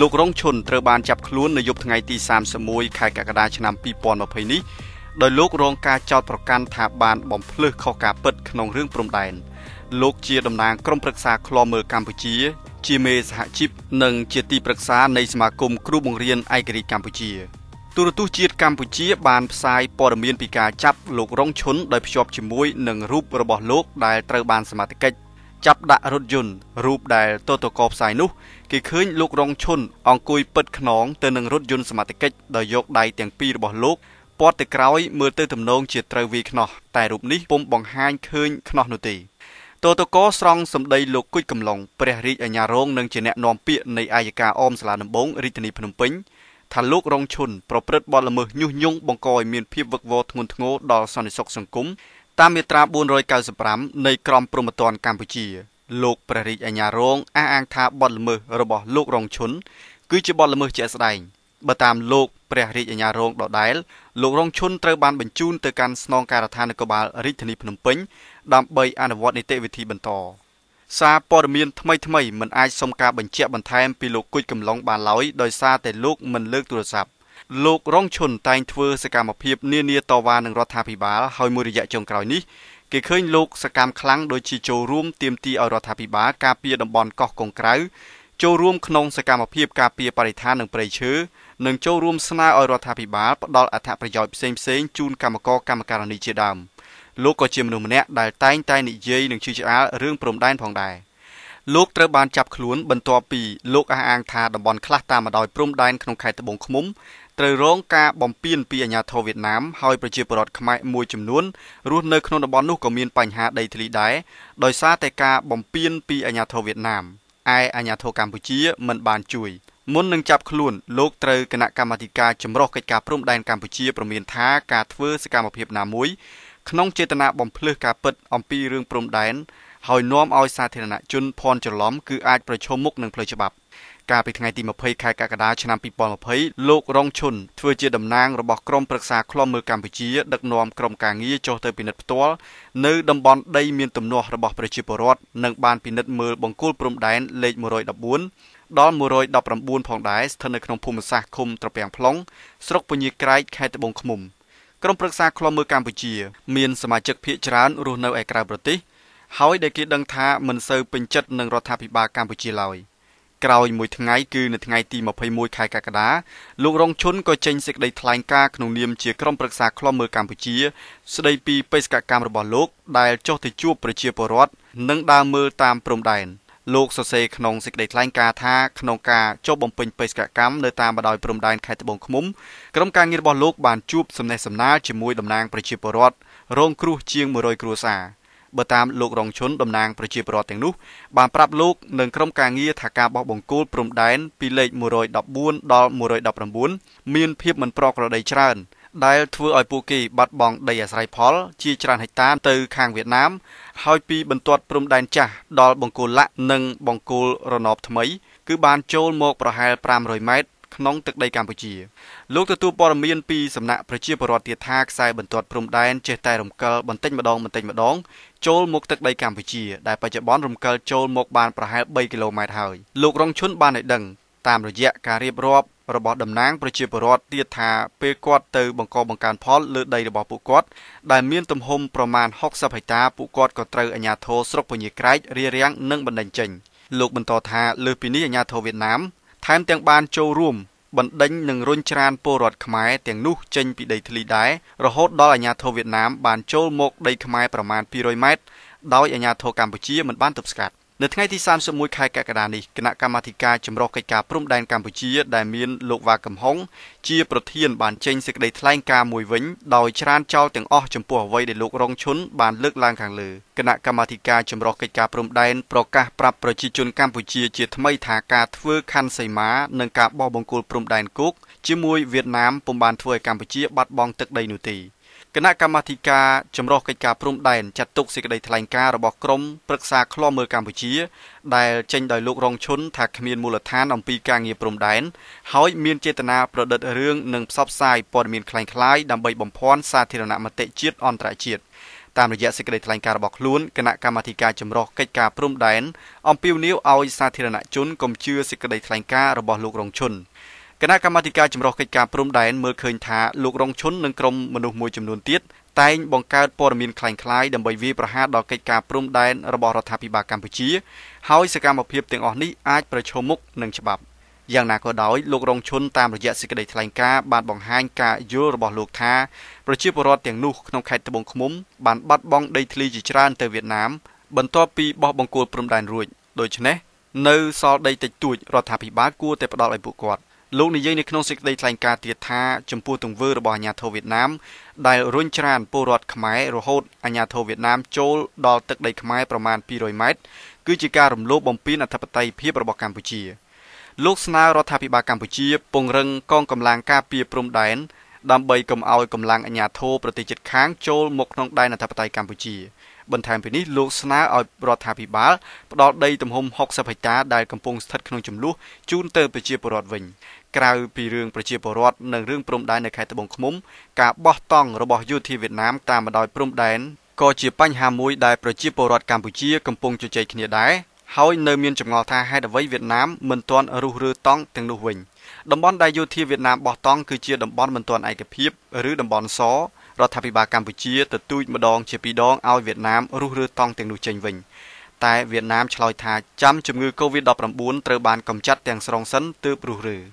លោករងឈុនត្រូវបានចាប់ខ្លួននៅយប់ថ្ងៃទី31ខែកក្កដាឆ្នាំ2020នេះដោយលោករងការចោទប្រកាន់ថាបានបំភ្លើសខុសការពិត ក្នុងរឿងព្រំដែនលោកជាតំណាងក្រុមប្រឹក្សាឃ្លាំមើលកម្ពុជា ជាមេសហជីពនិង ជាទីប្រឹក្សានៃ សមាគមគ្រូបង្រៀនឯករាជ្យកម្ពុជាទូរទស្សន៍ជាតិកម្ពុជា បាន ផ្សាយព័ត៌មានពីការចាប់លោករងឈុនដោយភ្ជាប់ជាមួយនឹងរូបរបស់លោកដែលត្រូវបានសមាជិកចាប់ដាក់រថយន្តរូបដែលតតកផ្សាយនោះគេឃើញលោករងឈុនអង្គុយពិតខ្នងទៅនឹងរថយន្តសមត្ថកិច្ចដោយយកដៃទាំងពីររបស់លោកពាត់ទៅក្រោយមើលទៅទំនង ជាត្រូវវាយខ្នោះតែរូបនេះពុំបង្ហាញឃើញខ្នោះនោះទេតតកស្រង់សម្ដីលោកគុជកំឡុងព្រះរាជអាជ្ញារងនិងជាអ្នកនាំពាក្យនៃអាយកាអមសាលាដំបងរាជធានីភ្នំពេញថាលោក រងឈុនប្រព្រឹត្តបទល្មើសញុះញង់បង្កឲ្យមានភាពវឹកវរធ្ងន់ធ្ងរដល់សន្តិសុខសង្គមតាមមាត្រា495នៃក្រមព្រហ្មទណ្ឌកម្ពុជាលោកព្រះរាជអាជ្ញារងអះអាងថាបទល្មើសរបស់លោក រងឈុនគឺជាបទល្មើសជាក់ស្ដែងបើតាមលោកព្រះរាជអាជ្ញារងដដែលលោករងឈុនត្រូវបានបញ្ជូនទៅកាន់ស្នងការដ្ឋាននគរបាលរាជធានីភ្នំពេញដើម្បីអនុវត្តនីតិវិធីបន្តសារព័ត៌មានថ្មីថ្មីមិនអាចសុំការបញ្ជាក់បន្ថែមពីលោកគុជកំឡុងបានឡើយដោយសារតែលោកមិនលើកទូរស័ព្ទលោករងឈុនតែងធ្វើសកម្មភាពនានាតវ៉ានឹងរដ្ឋាភិបាលហើយមួយរយៈចុងក្រោយនេះគេឃើញលោកសកម្មខ្លាំងដោយជាចូលរួមទាមទារឲ្យរដ្ឋាភិបាលការពារតំបន់កោះកុងក្រៅចូលរួមក្នុងសកម្មភាពការពារបរិស្ថាននិងព្រៃឈើនិងចូលរួមស្នើឲ្យរដ្ឋាភិបាលផ្តល់អត្ថប្រយោជន៍ផ្សេងៗជូនកម្មករកម្មការនីជាដើមលោកក៏ជាមនុស្សម្នាក់ដែលតែងតែនិយាយនិងជឿឆ្អាលរឿងព្រំដែនផងដែរ។លោកត្រូវបានចាប់ខ្លួនបន្ទាប់ពីលោកអះអាងថាតំបន់ខ្លះតាមបណ្ដោយព្រំដែនក្នុងខេត្តត្បូងឃ្មុំត្រូវរងការបំពានពីអាជ្ញាធរវៀតណាមហើយប្រជាពលរដ្ឋខ្មែរមួយចំនួនរស់នៅក្នុងតំបន់នោះក៏មានបញ្ហាដីធ្លីដែរដោយសារតែការបំពានពីអាជ្ញាធរវៀតណាមឯអាជ្ញាធរកម្ពុជាមិនបានជួយមុននឹងចាប់ខ្លួនលោកត្រូវគណៈកម្មាធិការចម្រុះកិច្ចការព្រំដែនកម្ពុជាប្រមានថាការធ្វើសកម្មភាពណាមួយក្នុងចេតនាបំភ្លឺការពិតអំពីរឿងព្រំដែនហើយនាំឲ្យសាធារណជនភ័ន្តច្រឡំគឺអាចប្រឈមមុខនឹងផ្លូវច្បាប់ កាលពីថ្ងៃទី20ខែកក្កដាឆ្នាំ2020លោករងឈុនធ្វើជាតំណាងរបស់ក្រុមប្រឹក្សាឃ្លាំមើលកម្ពុជាដឹកនាំក្រុមការងារចុះទៅពិនិត្យផ្ទាល់នៅតំបន់ដីមានទំនាស់របស់ប្រជាពលរដ្ឋនិងបានពិនិត្យមើលបង្គោលព្រំដែនលេខ114ដល់119ផងដែរស្ថិតនៅក្នុងភូមិសាស្ត្រឃុំត្រពាំង plong ស្រុកពញាក្រែកខេត្តត្បូងឃ្មុំក្រុមប្រឹក្សាឃ្លាំមើលកម្ពុជាមានសមាជិកភាគច្រើនរស់នៅឯក្រៅប្រទេសហើយដែលគេដឹងថាមិនសូវពេញចិត្តនឹងរដ្ឋាភិបាលកម្ពុជាឡើយក្រោយមួយថ្ងៃគឺនៅថ្ងៃទី21ខែកក្កដាលោករងឈុនក៏ចេញសេចក្តីថ្លែងការណ៍ក្នុងនាមជាក្រុមប្រឹក្សាខ្លំមើលកម្ពុជាស្តីពីបេសកកម្មរបស់លោកដែលចុះទៅជួបប្រជាពលរដ្ឋនិងដើរមើលតាមព្រំដែនលោកសរសេរក្នុងសេចក្តីថ្លែងការណ៍ថាក្នុងការចុះបំពេញបេសកកម្មនៅតាមបណ្ដោយព្រំដែនខេត្តត្បូងឃ្មុំក្រុមការងាររបស់លោកបានជួបសំណេះសំណាលជាមួយតំណាងប្រជាពលរដ្ឋរងគ្រោះជាង100គ្រួសារបើតាមលោករងជនតំណាងប្រជាពលរដ្ឋទាំងនោះបានប្រាប់លោកនិងក្រុមការងារថាការបោះបង្គោលព្រំដែនពីលេខ114ដល់119មានភាពមិនប្រក្រតីច្រើន ដែលធ្វើឲ្យពួកគេបាត់បង់ដីអាស្រ័យផល ជាច្រើនហិកតាទៅ ខាងវៀតណាមហើយពីបន្ទាត់ព្រំដែនចាស់ដល់បង្គោលឡាក់និងបង្គោលរណបថ្មីគឺបានចូលមកប្រហែល500ម៉ែត្រក្នុងទឹកដីកម្ពុជាលោកទទួលព័ត៌មានពីសំណាក់ប្រជាពលរដ្ឋទៀតថាខ្សែបន្ទាត់ព្រំដែនចេះតែរំកិលបន្តិចម្ដងបន្តិចម្ដងចូលមកទឹកដីកម្ពុជាដែលបច្ចុប្បន្នរំកិលចូលមកបានប្រហែល3គីឡូម៉ែត្រហើយលោករងឈុនបានឲ្យដឹងតាមរយៈការរៀបរាប់របស់តំណាងប្រជាពលរដ្ឋទៀតថាពេលគាត់ទៅបង្កបង្កើនផលលើដីរបស់ពួកគាត់ដែលមានទំហំប្រមាណ60ហិកតាពួកគាត់ក៏ត្រូវអាជ្ញាធរស្រុកពញាក្រែករារាំងនិងបណ្តេញចេញលោកបន្តថាលើពីនេះអាជ្ញាធរវៀតណាមថែមទាំងបានចូលរួមបណ្ដេញនិងរុញច្រានពលរដ្ឋខ្មែរទាំងនោះចេញពីដីធ្លីដែររហូតដល់អាញាធរវៀតណាមបានចូលមកដីខ្មែរប្រមាណ200ម៉ែត្រដោយអាញាធរកម្ពុជាមិនបានទប់ស្កាត់នៅថ្ងៃទី31ខែកក្កដានេះគណៈកម្មាធិការចម្រុះកិច្ចការព្រំដែនកម្ពុជាដែលមានលោកវ៉ាកំហុងជាប្រធានបានចេញសេចក្តីថ្លែងការណ៍មួយវិញដោយច្រានចោលទាំងអស់ចំពោះអ្វីដែលលោករងឈុនបានលើកឡើងខាងលើគណៈកម្មាធិការចម្រុះកិច្ចការព្រំដែនប្រកាសប្រាប់ប្រជាជនកម្ពុជាជាថ្មីថាការធ្វើខណ្ឌសីមានិងការបោះបង្គោលព្រំដែនគោកជាមួយវៀតណាមពុំបានធ្វើឲ្យកម្ពុជាបាត់បង់ទឹកដីនោះទេគណៈកម្មាធិការចម្រុះកិច្ចការព្រំដែនចាត់ទុកសេចក្តីថ្លែងការណ៍របស់ក្រមប្រឹក្សាឃ្លាំមើលកម្ពុជា ដែលចេញដោយលោករងឈុនថាគ្មានមូលដ្ឋានអំពីការងារព្រំដែនហើយមានចេតនាប្រឌិតរឿងនិងផ្សព្វផ្សាយព័ត៌មានคล้ายៗដើម្បីបំភាន់សាធារណមតិជាតិអន្តរជាតិតាមរយៈសេចក្តីថ្លែងការណ៍របស់ខ្លួនគណៈកម្មាធិការចម្រុះកិច្ចការព្រំដែនអំពាវនាវឲ្យសាធារណជនកុំជឿសេចក្តីថ្លែងការណ៍របស់លោករងឈុន។គណៈកម្មាធិការចម្រុះកិច្ចការព្រំដែនមើលឃើញថាលោករងឈុននិងក្រុមមនុស្សមួយចំនួនទៀតតែងបង្កើតព័ត៌មានคล้ายៗដើម្បីវាយប្រហារដល់កិច្ចការព្រំដែនរបស់រដ្ឋាភិបាលកម្ពុជាហើយសកម្មភាពទាំងអស់នេះអាចប្រឈមមុខនឹងច្បាប់យ៉ាងណាក៏ដោយលោករងឈុនតាមរយៈសេចក្តីថ្លែងការណ៍បានបង្ហាញការយល់របស់លោកថាប្រជាពលរដ្ឋទាំងនោះក្នុងខេត្តត្បូងឃ្មុំ បានបាត់បង់ដីធ្លីជាច្រើនទៅវៀតណាម បន្ទាប់ពីបោះបង្គោលព្រំដែនរួចដូច្នេះនៅសល់ដីតិចតួចរដ្ឋាភិបាលគួរតែផ្ដល់ឲ្យពួកគាត់។លោកនិយាយនៅក្នុងសេចក្តីថ្លែងការណ៍ទៀតថាចំពោះទង្វើរបស់អាញាធិបតេយ្យវៀតណាមដែលរុញច្រានពលរដ្ឋខ្មែររហូតអាញាធិបតេយ្យវៀតណាមចូលដល់ទឹកដីខ្មែរប្រមាណ200ម៉ែត្រគឺជាការរំលោភបំពានអធិបតេយ្យភាពរបស់កម្ពុជាលោកស្នើរដ្ឋាភិបាលកម្ពុជាពង្រឹងកងកម្លាំងការពារព្រំដែនដើម្បីកុំឲ្យកម្លាំងអាញាធិបតេយ្យប្រទេសជិតខាងចូលមកក្នុងដែនអធិបតេយ្យកម្ពុជា។បន្ថែមពីនេះលោកស្នើឲ្យរដ្ឋាភិបាលផ្ដល់ដីទំហំ60ហិកតាដែលកំពុងស្ថិតក្នុងចំនួនជូនទៅប្រជាពលរដ្ឋវិញក្រៅពីរឿងប្រជាពលរដ្ឋនិងរឿងព្រំដែននៅខេត្តត្បូងឃ្មុំការបោះតង់របស់យោធាវៀតណាមតាមបណ្ដោយព្រំដែនក៏ជាបញ្ហាមួយដែលប្រជាពលរដ្ឋកម្ពុជាកំពុងជជែកគ្នាដែរហើយ នៅមានចម្ងល់ថាហេតុអ្វីវៀតណាមមិនទាន់រុះរើតង់ទាំងនោះវិញតំបន់ដែលយោធាវៀតណាមបោះតង់គឺជាតំបន់មិនទាន់ឯកភាពឬតំបន់សរដ្ឋាភិបាលកម្ពុជាទទូចម្ដងជាពីរដងឲ្យវៀតណាមរុះរើតង់ទាំងនោះចេញវិញតែវៀតណាមឆ្លើយថាចាំជំងឺ Covid-19 ត្រូវបានកម្ចាត់ទាំងស្រុងសិនទើបរុះរើ។